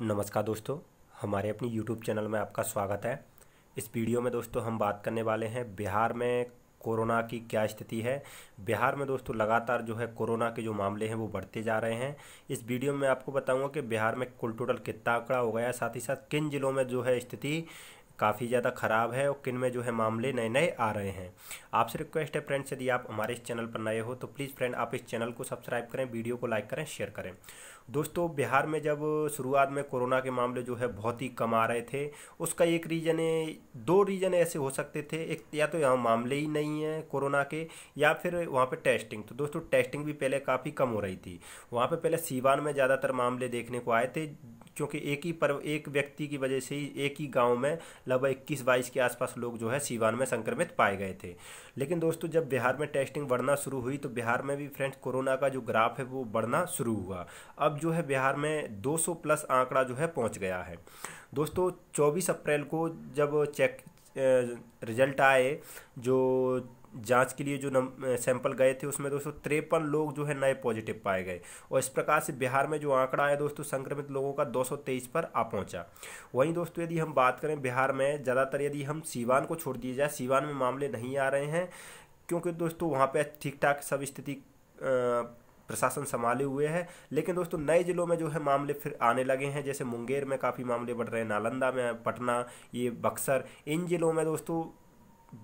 नमस्कार दोस्तों हमारे अपनी यूट्यूब चैनल में आपका स्वागत है इस वीडियो में दोस्तों हम बात करने वाले हैं बिहार में कोरोना की क्या स्थिति है बिहार में दोस्तों लगातार जो है कोरोना के जो मामले हैं वो बढ़ते जा रहे हैं इस वीडियो में आपको बताऊंगा कि बिहार में कुल टोटल कितना आंकड़ा हो गया साथ ही साथ किन जिलों में जो है स्थिति काफ़ी ज़्यादा ख़राब है और किन में जो है मामले नए नए आ रहे हैं आपसे रिक्वेस्ट है फ्रेंड्स यदि आप हमारे इस चैनल पर नए हो तो प्लीज़ फ्रेंड आप इस चैनल को सब्सक्राइब करें वीडियो को लाइक करें शेयर करें दोस्तों बिहार में जब शुरुआत में कोरोना के मामले जो है बहुत ही कम आ रहे थे उसका एक रीज़न दो रीज़न ऐसे हो सकते थे एक या तो यहाँ मामले ही नहीं हैं कोरोना के या फिर वहाँ पे टेस्टिंग तो दोस्तों टेस्टिंग भी पहले काफ़ी कम हो रही थी वहाँ पे पहले सीवान में ज़्यादातर मामले देखने को आए थे क्योंकि एक ही पर्व एक व्यक्ति की वजह से ही एक ही गांव में लगभग इक्कीस बाईस के आसपास लोग जो है सीवान में संक्रमित पाए गए थे लेकिन दोस्तों जब बिहार में टेस्टिंग बढ़ना शुरू हुई तो बिहार में भी फ्रेंड्स कोरोना का जो ग्राफ है वो बढ़ना शुरू हुआ अब जो है बिहार में 200 प्लस आंकड़ा जो है पहुँच गया है दोस्तों चौबीस अप्रैल को जब चेक रिजल्ट आए जो जांच के लिए जो नम सैंपल गए थे उसमें दोस्तों तिरपन लोग जो है नए पॉजिटिव पाए गए और इस प्रकार से बिहार में जो आंकड़ा है दोस्तों संक्रमित लोगों का 223 पर आ पहुंचा वहीं दोस्तों यदि हम बात करें बिहार में ज़्यादातर यदि हम सीवान को छोड़ दिया जाए सीवान में मामले नहीं आ रहे हैं क्योंकि दोस्तों वहाँ पर ठीक ठाक सब स्थिति प्रशासन संभाले हुए है लेकिन दोस्तों नए जिलों में जो है मामले फिर आने लगे हैं जैसे मुंगेर में काफ़ी मामले बढ़ रहे हैं नालंदा में पटना ये बक्सर इन जिलों में दोस्तों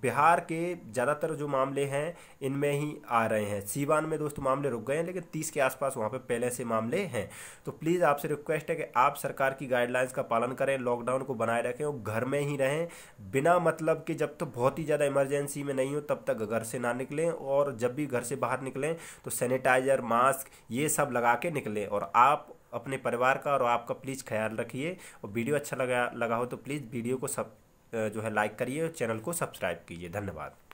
बिहार के ज़्यादातर जो मामले हैं इनमें ही आ रहे हैं सीवान में दोस्तों मामले रुक गए हैं लेकिन तीस के आसपास वहाँ पे पहले से मामले हैं तो प्लीज़ आपसे रिक्वेस्ट है कि आप सरकार की गाइडलाइंस का पालन करें लॉकडाउन को बनाए रखें और घर में ही रहें बिना मतलब कि जब तक तो बहुत ही ज़्यादा इमरजेंसी में नहीं हो तब तक घर से ना निकलें और जब भी घर से बाहर निकलें तो सैनिटाइज़र मास्क ये सब लगा के निकलें और आप अपने परिवार का और आपका प्लीज़ ख्याल रखिए और वीडियो अच्छा लगा लगा हो तो प्लीज़ वीडियो को सब जो है लाइक करिए और चैनल को सब्सक्राइब कीजिए धन्यवाद